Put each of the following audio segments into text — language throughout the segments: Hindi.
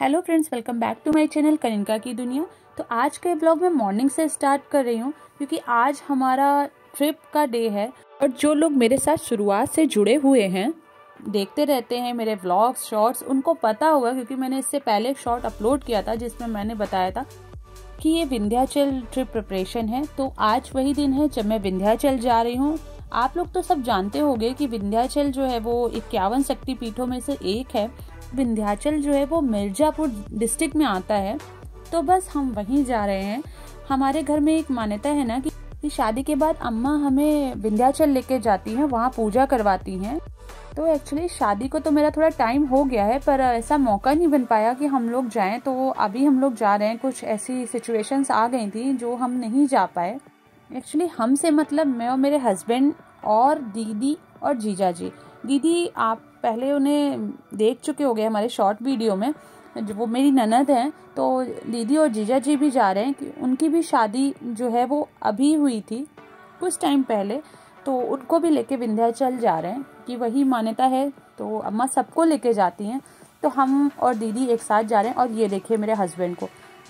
hello friends welcome back to my channel Kanika की दुनिया तो आज के ब्लॉग मैं मॉर्निंग से स्टार्ट कर रही हूँ क्योंकि आज हमारा ट्रिप का डे है और जो लोग मेरे साथ शुरुआत से जुड़े हुए हैं देखते रहते हैं मेरे व्लॉग्स शॉर्ट्स उनको पता होगा क्योंकि मैंने इससे पहले एक शॉर्ट अपलोड किया था जिसमें मैंने बताया था कि ये विंध्याचल ट्रिप प्रिपरेशन है तो आज वही दिन है जब मैं विंध्याचल जा रही हूँ आप लोग तो सब जानते होंगे कि विंध्याचल जो है वो इक्यावन शक्तिपीठों में से एक है विंध्याचल जो है वो मिर्जापुर डिस्ट्रिक्ट में आता है तो बस हम वहीं जा रहे हैं हमारे घर में एक मान्यता है ना कि शादी के बाद अम्मा हमें विंध्याचल लेके जाती हैं वहाँ पूजा करवाती हैं तो एक्चुअली शादी को तो मेरा थोड़ा टाइम हो गया है पर ऐसा मौका नहीं बन पाया कि हम लोग जाएं तो अभी हम लोग जा रहे हैं कुछ ऐसी सिचुएशंस आ गई थी जो हम नहीं जा पाए एक्चुअली हमसे मतलब मैं और मेरे हस्बैंड और दीदी और जीजा जी दीदी आप पहले उन्हें देख चुके हो गए हमारे शॉर्ट वीडियो में जो वो मेरी ननद हैं तो दीदी और जीजा जी भी जा रहे हैं कि उनकी भी शादी जो है वो अभी हुई थी कुछ टाइम पहले तो उनको भी लेके विंध्याचल जा रहे हैं कि वही मान्यता है तो अम्मा सबको लेके जाती हैं तो हम और दीदी एक साथ जा रहे हैं और ये देखिए मेरे हस्बैंड को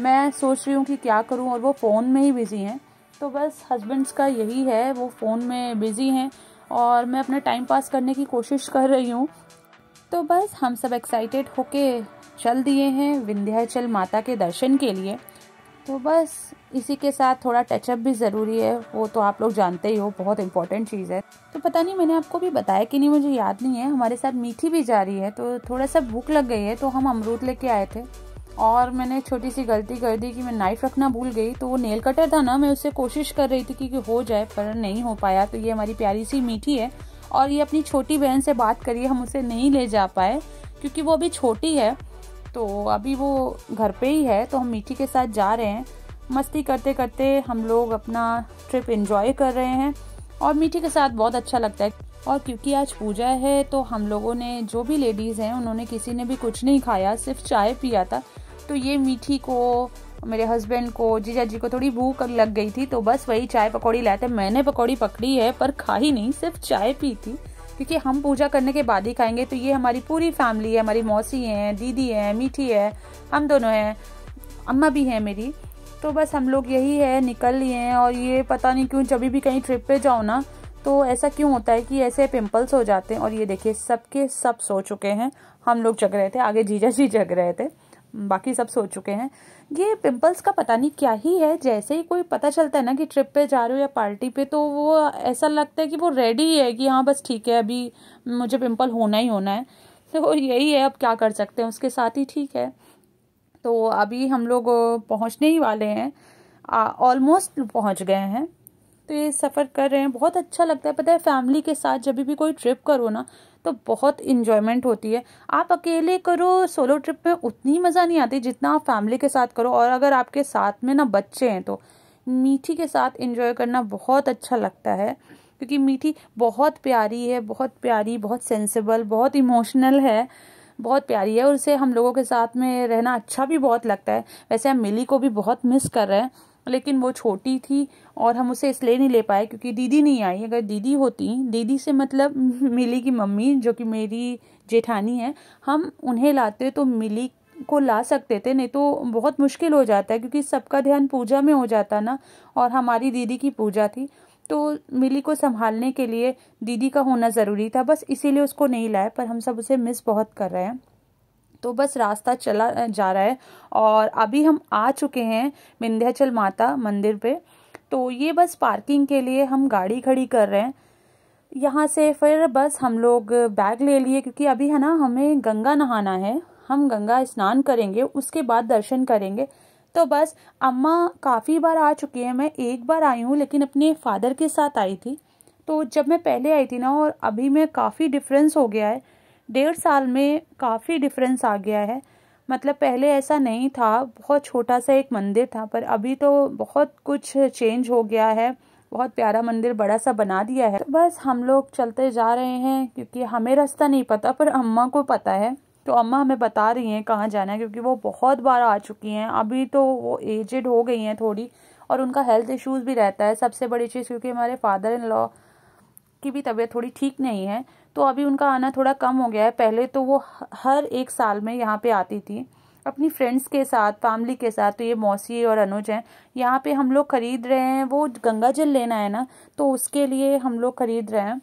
मैं सोच रही हूँ कि क्या करूँ और वो फ़ोन में ही बिज़ी हैं तो बस हस्बैंड्स का यही है वो फ़ोन में बिज़ी हैं और मैं अपना टाइम पास करने की कोशिश कर रही हूँ तो बस हम सब एक्साइटेड होके चल दिए हैं विंध्याचल माता के दर्शन के लिए तो बस इसी के साथ थोड़ा टचअप भी ज़रूरी है वो तो आप लोग जानते ही हो बहुत इंपॉर्टेंट चीज़ है तो पता नहीं मैंने आपको भी बताया कि नहीं मुझे याद नहीं है हमारे साथ मीठी भी जा रही है तो थोड़ा सा भूख लग गई है तो हम अमरूद लेके आए थे और मैंने छोटी सी गलती कर दी कि मैं नाइफ रखना भूल गई तो वो नेल कटर था ना मैं उससे कोशिश कर रही थी कि, कि हो जाए पर नहीं हो पाया तो ये हमारी प्यारी सी मीठी है और ये अपनी छोटी बहन से बात करिए हम उसे नहीं ले जा पाए क्योंकि वो अभी छोटी है तो अभी वो घर पे ही है तो हम मीठी के साथ जा रहे हैं मस्ती करते करते हम लोग अपना ट्रिप इन्जॉय कर रहे हैं और मीठी के साथ बहुत अच्छा लगता है और क्योंकि आज पूजा है तो हम लोगों ने जो भी लेडीज़ हैं उन्होंने किसी ने भी कुछ नहीं खाया सिर्फ चाय पिया था तो ये मीठी को मेरे हस्बैंड को जीजा जी को थोड़ी भूख लग गई थी तो बस वही चाय पकौड़ी लाए थे मैंने पकौड़ी पकड़ी है पर खाई नहीं सिर्फ चाय पी थी क्योंकि हम पूजा करने के बाद ही खाएंगे तो ये हमारी पूरी फैमिली है हमारी मौसी हैं दीदी हैं मीठी है हम दोनों हैं अम्मा भी हैं मेरी तो बस हम लोग यही है निकल लिए हैं और ये पता नहीं क्यों जब भी कहीं ट्रिप पे जाओ ना तो ऐसा क्यों होता है कि ऐसे पिंपल्स हो जाते हैं और ये देखिए सबके सब सो चुके हैं हम लोग जग रहे थे आगे जीजा जी जग रहे थे बाकी सब सो चुके हैं ये पिंपल्स का पता नहीं क्या ही है जैसे ही कोई पता चलता है ना कि ट्रिप पे जा रहे हो या पार्टी पे तो वो ऐसा लगता है कि वो रेडी है कि हाँ बस ठीक है अभी मुझे पिंपल होना ही होना है तो यही है अब क्या कर सकते हैं उसके साथ ही ठीक है तो अभी हम लोग पहुँचने ही वाले हैं ऑलमोस्ट पहुँच गए हैं तो ये सफ़र कर रहे हैं बहुत अच्छा लगता है पता है फैमिली के साथ जब भी कोई ट्रिप करो ना तो बहुत इन्जॉयमेंट होती है आप अकेले करो सोलो ट्रिप में उतनी मज़ा नहीं आती जितना आप फैमिली के साथ करो और अगर आपके साथ में ना बच्चे हैं तो मीठी के साथ इन्जॉय करना बहुत अच्छा लगता है क्योंकि मीठी बहुत प्यारी है बहुत प्यारी बहुत सेंसिबल बहुत इमोशनल है बहुत प्यारी है और उसे हम लोगों के साथ में रहना अच्छा भी बहुत लगता है वैसे हम मिली को भी बहुत मिस कर रहे हैं लेकिन वो छोटी थी और हम उसे इसलिए नहीं ले पाए क्योंकि दीदी नहीं आई अगर दीदी होती दीदी से मतलब मिली की मम्मी जो कि मेरी जेठानी है हम उन्हें लाते तो मिली को ला सकते थे नहीं तो बहुत मुश्किल हो जाता है क्योंकि सबका ध्यान पूजा में हो जाता ना और हमारी दीदी की पूजा थी तो मिली को संभालने के लिए दीदी का होना ज़रूरी था बस इसीलिए उसको नहीं लाए पर हम सब उसे मिस बहुत कर रहे हैं तो बस रास्ता चला जा रहा है और अभी हम आ चुके हैं विंध्याचल माता मंदिर पे तो ये बस पार्किंग के लिए हम गाड़ी खड़ी कर रहे हैं यहाँ से फिर बस हम लोग बैग ले लिए क्योंकि अभी है ना हमें गंगा नहाना है हम गंगा स्नान करेंगे उसके बाद दर्शन करेंगे तो बस अम्मा काफ़ी बार आ चुकी है मैं एक बार आई हूँ लेकिन अपने फादर के साथ आई थी तो जब मैं पहले आई थी ना और अभी में काफ़ी डिफरेंस हो गया है डेढ़ साल में काफ़ी डिफरेंस आ गया है मतलब पहले ऐसा नहीं था बहुत छोटा सा एक मंदिर था पर अभी तो बहुत कुछ चेंज हो गया है बहुत प्यारा मंदिर बड़ा सा बना दिया है तो बस हम लोग चलते जा रहे हैं क्योंकि हमें रास्ता नहीं पता पर अम्मा को पता है तो अम्मा हमें बता रही हैं कहाँ जाना है क्योंकि वो बहुत बार आ चुकी हैं अभी तो वो एजड हो गई हैं थोड़ी और उनका हेल्थ इश्यूज़ भी रहता है सबसे बड़ी चीज़ क्योंकि हमारे फादर इन लॉ की भी तबीयत थोड़ी ठीक नहीं है तो अभी उनका आना थोड़ा कम हो गया है पहले तो वो हर एक साल में यहाँ पे आती थी अपनी फ्रेंड्स के साथ फैमिली के साथ तो ये मौसी और अनुज हैं यहाँ पे हम लोग ख़रीद रहे हैं वो गंगा जल लेना है ना तो उसके लिए हम लोग ख़रीद रहे हैं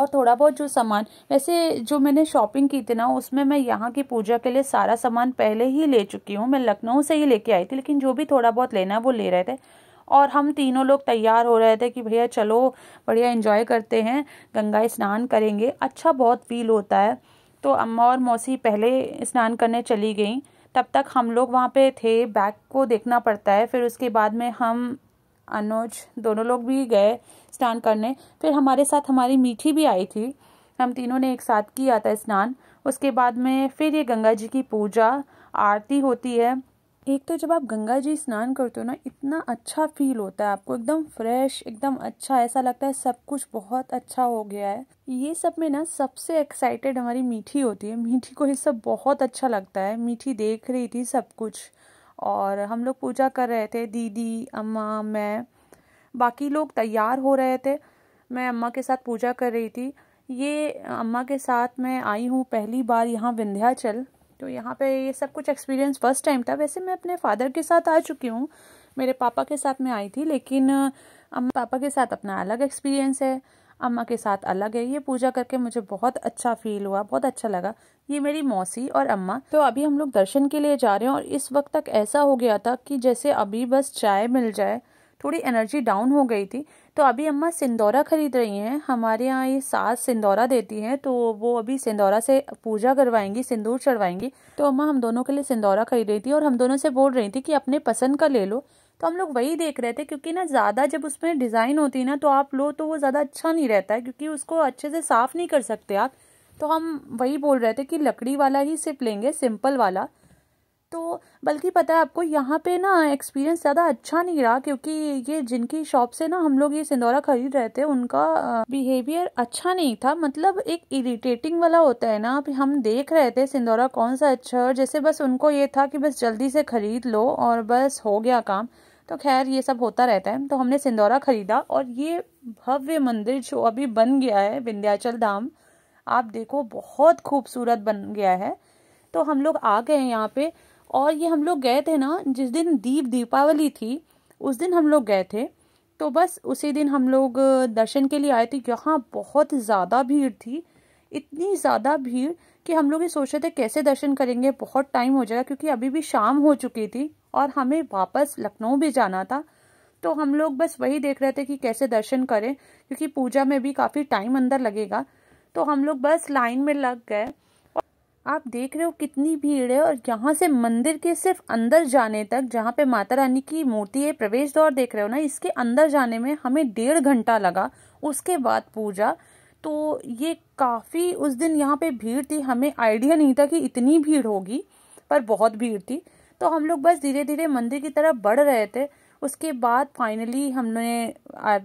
और थोड़ा बहुत जो सामान वैसे जो मैंने शॉपिंग की थी ना उसमें मैं यहाँ की पूजा के लिए सारा सामान पहले ही ले चुकी हूँ मैं लखनऊ से ही लेके आई थी लेकिन जो भी थोड़ा बहुत लेना है वो ले रहे थे और हम तीनों लोग तैयार हो रहे थे कि भैया चलो बढ़िया इन्जॉय करते हैं गंगा स्नान करेंगे अच्छा बहुत फील होता है तो अम्मा और मौसी पहले स्नान करने चली गई तब तक हम लोग वहाँ पे थे बैग को देखना पड़ता है फिर उसके बाद में हम अनुज दोनों लोग भी गए स्नान करने फिर हमारे साथ हमारी मीठी भी आई थी हम तीनों ने एक साथ किया था स्नान उसके बाद में फिर ये गंगा जी की पूजा आरती होती है एक तो जब आप गंगा जी स्नान करते हो ना इतना अच्छा फील होता है आपको एकदम फ्रेश एकदम अच्छा ऐसा लगता है सब कुछ बहुत अच्छा हो गया है ये सब में ना सबसे एक्साइटेड हमारी मीठी होती है मीठी को ये सब बहुत अच्छा लगता है मीठी देख रही थी सब कुछ और हम लोग पूजा कर रहे थे दीदी अम्मा मैं बाकी लोग तैयार हो रहे थे मैं अम्मा के साथ पूजा कर रही थी ये अम्मा के साथ मैं आई हूँ पहली बार यहाँ विंध्याचल तो यहाँ पे ये सब कुछ एक्सपीरियंस फर्स्ट टाइम था वैसे मैं अपने फादर के साथ आ चुकी हूँ मेरे पापा के साथ मैं आई थी लेकिन अम्मा पापा के साथ अपना अलग एक्सपीरियंस है अम्मा के साथ अलग है ये पूजा करके मुझे बहुत अच्छा फील हुआ बहुत अच्छा लगा ये मेरी मौसी और अम्मा तो अभी हम लोग दर्शन के लिए जा रहे हैं और इस वक्त तक ऐसा हो गया था कि जैसे अभी बस चाय मिल जाए थोड़ी एनर्जी डाउन हो गई थी तो अभी अम्मा सिंदौरा खरीद रही हैं हमारे यहाँ ये सास सिंदौरा देती हैं तो वो अभी सिंदौरा से पूजा करवाएंगी सिंदूर चढ़वाएंगी तो अम्मा हम दोनों के लिए सिंदौरा खरीद रही थी और हम दोनों से बोल रही थी कि अपने पसंद का ले लो तो हम लोग वही देख रहे थे क्योंकि ना ज़्यादा जब उसमें डिज़ाइन होती है ना तो आप लो तो वो ज़्यादा अच्छा नहीं रहता है क्योंकि उसको अच्छे से साफ़ नहीं कर सकते आप तो हम वही बोल रहे थे कि लकड़ी वाला ही सिर्फ लेंगे सिंपल वाला तो बल्कि पता है आपको यहाँ पे ना एक्सपीरियंस ज़्यादा अच्छा नहीं रहा क्योंकि ये जिनकी शॉप से ना हम लोग ये सिंदौरा खरीद रहे थे उनका बिहेवियर अच्छा नहीं था मतलब एक इरिटेटिंग वाला होता है ना हम देख रहे थे सिंदौरा कौन सा अच्छा है जैसे बस उनको ये था कि बस जल्दी से खरीद लो और बस हो गया काम तो खैर ये सब होता रहता है तो हमने सिंदौरा खरीदा और ये भव्य मंदिर जो अभी बन गया है विंध्याचल धाम आप देखो बहुत खूबसूरत बन गया है तो हम लोग आ गए यहाँ पे और ये हम लोग गए थे ना जिस दिन दीप दीपावली थी उस दिन हम लोग गए थे तो बस उसी दिन हम लोग दर्शन के लिए आए थे यहाँ बहुत ज़्यादा भीड़ थी इतनी ज़्यादा भीड़ कि हम लोग ये सोच रहे थे कैसे दर्शन करेंगे बहुत टाइम हो जाएगा क्योंकि अभी भी शाम हो चुकी थी और हमें वापस लखनऊ भी जाना था तो हम लोग बस वही देख रहे थे कि कैसे दर्शन करें क्योंकि पूजा में भी काफ़ी टाइम अंदर लगेगा तो हम लोग बस लाइन में लग गए आप देख रहे हो कितनी भीड़ है और यहाँ से मंदिर के सिर्फ अंदर जाने तक जहाँ पे माता रानी की मूर्ति है प्रवेश द्वार देख रहे हो ना इसके अंदर जाने में हमें डेढ़ घंटा लगा उसके बाद पूजा तो ये काफ़ी उस दिन यहाँ पे भीड़ थी हमें आइडिया नहीं था कि इतनी भीड़ होगी पर बहुत भीड़ थी तो हम लोग बस धीरे धीरे मंदिर की तरफ बढ़ रहे थे उसके बाद फाइनली हमने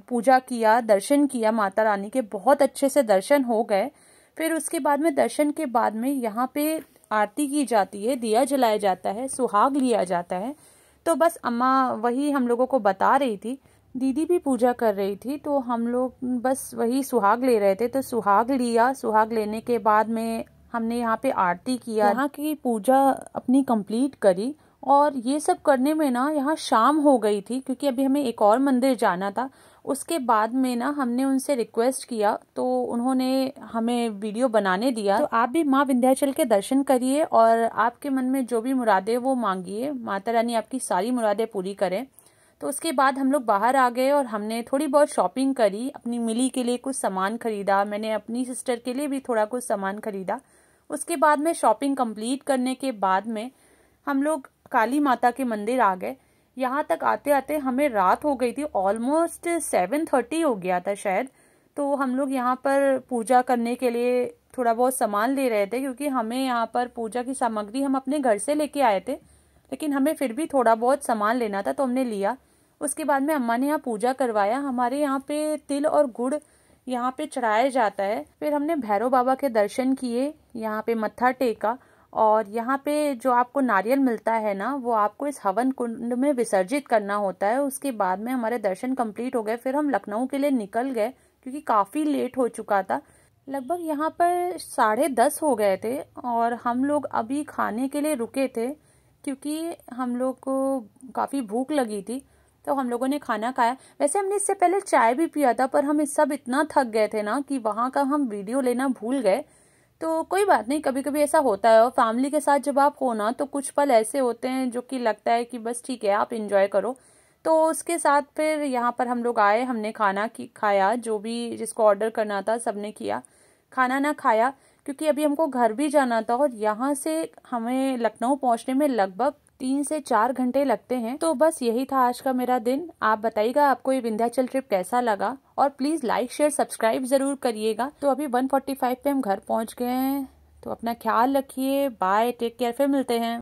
पूजा किया दर्शन किया माता रानी के बहुत अच्छे से दर्शन हो गए फिर उसके बाद में दर्शन के बाद में यहाँ पे आरती की जाती है दिया जलाया जाता है सुहाग लिया जाता है तो बस अम्मा वही हम लोगों को बता रही थी दीदी भी पूजा कर रही थी तो हम लोग बस वही सुहाग ले रहे थे तो सुहाग लिया सुहाग लेने के बाद में हमने यहाँ पे आरती किया यहाँ की पूजा अपनी कंप्लीट करी और ये सब करने में ना यहाँ शाम हो गई थी क्योंकि अभी हमें एक और मंदिर जाना था उसके बाद में ना हमने उनसे रिक्वेस्ट किया तो उन्होंने हमें वीडियो बनाने दिया तो आप भी माँ विंध्याचल के दर्शन करिए और आपके मन में जो भी मुरादे वो मांगिए माता रानी आपकी सारी मुरादें पूरी करें तो उसके बाद हम लोग बाहर आ गए और हमने थोड़ी बहुत शॉपिंग करी अपनी मिली के लिए कुछ सामान खरीदा मैंने अपनी सिस्टर के लिए भी थोड़ा कुछ सामान खरीदा उसके बाद में शॉपिंग कंप्लीट करने के बाद में हम लोग काली माता के मंदिर आ गए यहाँ तक आते आते हमें रात हो गई थी ऑलमोस्ट सेवन थर्टी हो गया था शायद तो हम लोग यहाँ पर पूजा करने के लिए थोड़ा बहुत सामान ले रहे थे क्योंकि हमें यहाँ पर पूजा की सामग्री हम अपने घर से लेके आए थे लेकिन हमें फिर भी थोड़ा बहुत सामान लेना था तो हमने लिया उसके बाद में अम्मा ने यहाँ पूजा करवाया हमारे यहाँ पे तिल और गुड़ यहाँ पे चढ़ाया जाता है फिर हमने भैरव बाबा के दर्शन किए यहाँ पे मत्था टेका और यहाँ पे जो आपको नारियल मिलता है ना वो आपको इस हवन कुंड में विसर्जित करना होता है उसके बाद में हमारे दर्शन कंप्लीट हो गए फिर हम लखनऊ के लिए निकल गए क्योंकि काफ़ी लेट हो चुका था लगभग यहाँ पर साढ़े दस हो गए थे और हम लोग अभी खाने के लिए रुके थे क्योंकि हम लोग को काफ़ी भूख लगी थी तो हम लोगों ने खाना खाया वैसे हमने इससे पहले चाय भी पिया था पर हम इस सब इतना थक गए थे ना कि वहाँ का हम वीडियो लेना भूल गए तो कोई बात नहीं कभी कभी ऐसा होता है और फैमिली के साथ जब आप हो ना तो कुछ पल ऐसे होते हैं जो कि लगता है कि बस ठीक है आप इन्जॉय करो तो उसके साथ फिर यहाँ पर हम लोग आए हमने खाना की खाया जो भी जिसको ऑर्डर करना था सबने किया खाना ना खाया क्योंकि अभी हमको घर भी जाना था और यहाँ से हमें लखनऊ पहुँचने में लगभग तीन से चार घंटे लगते हैं तो बस यही था आज का मेरा दिन आप बताइएगा आपको ये विंध्याचल ट्रिप कैसा लगा और प्लीज लाइक शेयर सब्सक्राइब जरूर करिएगा तो अभी 145 पे हम घर पहुंच गए हैं तो अपना ख्याल रखिए बाय टेक केयर फिर मिलते हैं